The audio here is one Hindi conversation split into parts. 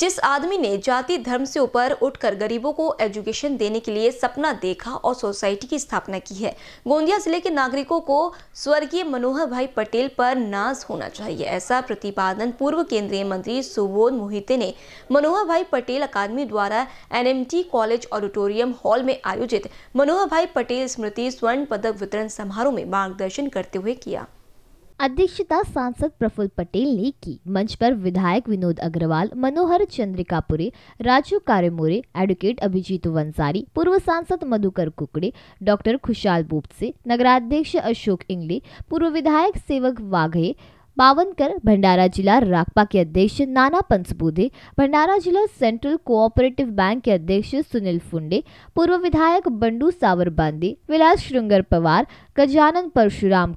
जिस आदमी ने जाति धर्म से ऊपर उठकर गरीबों को एजुकेशन देने के लिए सपना देखा और सोसाइटी की स्थापना की है गोंदिया जिले के नागरिकों को स्वर्गीय मनोहर भाई पटेल पर नाज होना चाहिए ऐसा प्रतिपादन पूर्व केंद्रीय मंत्री सुबोध मोहिते ने मनोहर भाई पटेल अकादमी द्वारा एनएमटी कॉलेज ऑडिटोरियम हॉल में आयोजित मनोहर भाई पटेल स्मृति स्वर्ण पदक वितरण समारोह में मार्गदर्शन करते हुए किया अध्यक्षता सांसद प्रफुल्ल पटेल ने की मंच पर विधायक विनोद अग्रवाल मनोहर चंद्रिकापुरे राजू कारेमोरे एडवोकेट अभिजीत वंसारी पूर्व सांसद मधुकर कुकड़े डॉक्टर खुशाल बोपसे नगराध्यक्ष अशोक इंगले पूर्व विधायक सेवक वाघे बावनकर भंडारा जिला राकपा के अध्यक्ष नाना पंचबुधे भंडारा जिला सेंट्रल कोऑपरेटिव बैंक के अध्यक्ष सुनील फुंडे पूर्व विधायक बंडू सावर बांदे विलास श्रृंगर पवार गजानन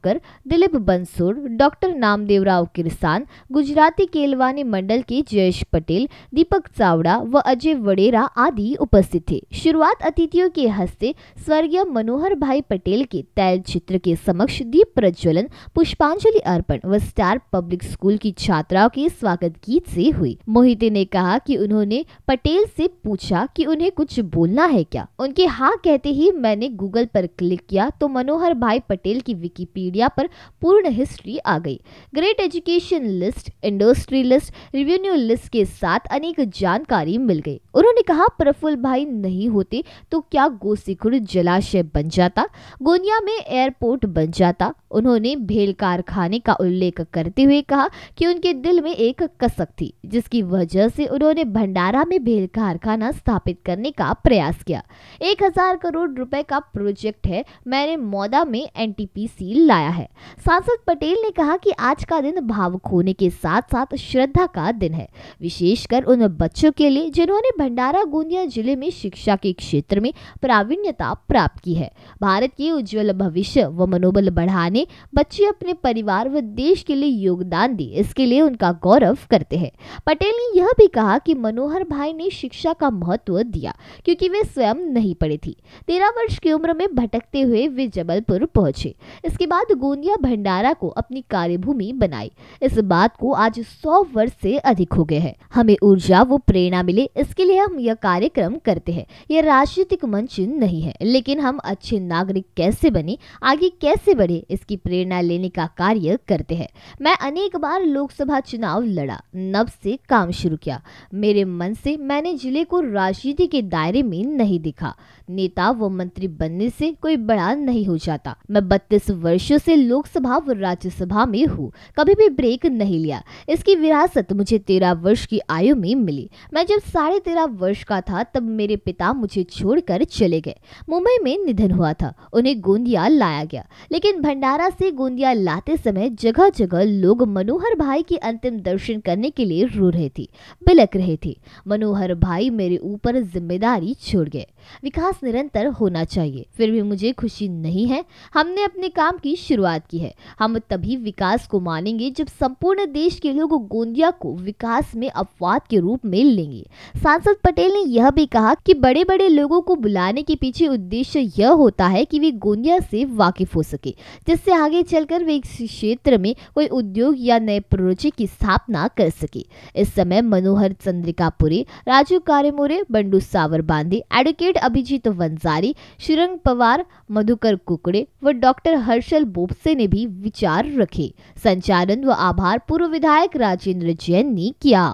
कर दिलीप बंसूर डॉक्टर नामदेव राव किरसान गुजराती केलवानी मंडल के जयेश पटेल दीपक चावड़ा व अजय वडेरा आदि उपस्थित थे शुरुआत अतिथियों के हस्ते स्वर्गीय मनोहर भाई पटेल के तैल चित्र के समक्ष दीप प्रज्वलन पुष्पांजलि अर्पण व स्टार पब्लिक स्कूल की छात्राओं के स्वागत गीत से हुई मोहिते ने कहा कि उन्होंने पटेल से पूछा कि उन्हें कुछ बोलना है क्या उनके हाँ कहते ही मैंने गूगल पर क्लिक किया तो मनोहर भाई पटेल की विकीपीडिया पर पूर्ण हिस्ट्री आ गई great education list industry list revenue list के साथ अनेक जानकारी मिल गई उन्होंने कहा प्रफुल्ल भाई नहीं होते तो क्या गोसीखुड़ जलाशय बन जाता गोनिया में एयरपोर्ट बन जाता उन्होंने भेल कारखाने का उल्लेख करते हुए कहा कि उनके दिल में एक कसक थी जिसकी वजह से उन्होंने भंडारा में भेल कारखाना स्थापित करने का प्रयास किया एक हजार करोड़ रुपए का प्रोजेक्ट है मैंने मौदा में में एनटीपीसी लाया है सांसद पटेल ने कहा कि आज का दिन भावुक होने के साथ साथ श्रद्धा का दिन है विशेषकर उन बच्चों के लिए जिन्होंने भंडारा गोंदिया जिले में शिक्षा के क्षेत्र में प्रावीण्यता प्राप्त की है भारत के उज्जवल भविष्य व मनोबल बढ़ाने बच्चे अपने परिवार व देश के लिए योगदान दी इसके लिए उनका गौरव करते हैं पटेल ने यह भी कहा कि मनोहर भाई ने शिक्षा का महत्व दिया क्योंकि वे स्वयं नहीं पढ़े थी तेरह वर्ष की उम्र में भटकते हुए वे जबलपुर पहुंचे इसके बाद गोंदिया भंडारा को अपनी कार्यभूमि बनाई इस बात को आज सौ वर्ष से अधिक हो गए हैं हमें ऊर्जा वो प्रेरणा मिले इसके लिए हम यह कार्यक्रम करते हैं यह राजनीतिक मंच नहीं है लेकिन हम अच्छे नागरिक कैसे बने आगे कैसे बढ़े इसकी प्रेरणा लेने का कार्य करते हैं मैं अनेक बार लोकसभा चुनाव लड़ा नब से काम शुरू किया मेरे मन से मैंने जिले को राजनीति के दायरे में नहीं दिखा नेता व मंत्री बनने से कोई बड़ा नहीं हो जाता मैं बत्तीस वर्षों से लोकसभा व राज्यसभा में हूँ कभी भी ब्रेक नहीं लिया इसकी विरासत मुझे तेरह वर्ष की आयु में मिली मैं जब साढ़े तेरह वर्ष का था तब मेरे पिता मुझे छोड़कर चले गए मुंबई में निधन हुआ था उन्हें गोंदिया लाया गया लेकिन भंडारा से गोंदिया लाते समय जगह जगह लोग मनोहर भाई के अंतिम दर्शन करने के लिए रो रहे थे बिलक रहे थे मनोहर भाई मेरे ऊपर जिम्मेदारी छोड़ गए विकास निरंतर होना चाहिए फिर भी मुझे खुशी नहीं है हमने अपने काम की शुरुआत की है हम तभी विकास को मानेंगे जब संपूर्ण देश के लोग गोंदिया को विकास में अपवाद के रूप में लेंगे सांसद पटेल ने यह भी कहा कि बड़े बड़े लोगों को बुलाने के पीछे उद्देश्य यह होता है कि वे गोंदिया से वाकिफ हो सके जिससे आगे चलकर वे इस क्षेत्र में कोई उद्योग या नए प्रोजेक्ट की स्थापना कर सके इस समय मनोहर चंद्रिकापुरी Raju Karemore Bandu Savarbandhe advocate lead Abhijeet Vanjari Shrirang Pawar Madhukar Kukde व डॉक्टर हर्षल बोपसे ने भी विचार रखे संचालन व आभार पूर्व विधायक राजेंद्र जैन ने किया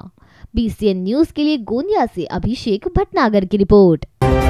बीसीएन न्यूज के लिए गोंदिया से अभिषेक भटनागर की रिपोर्ट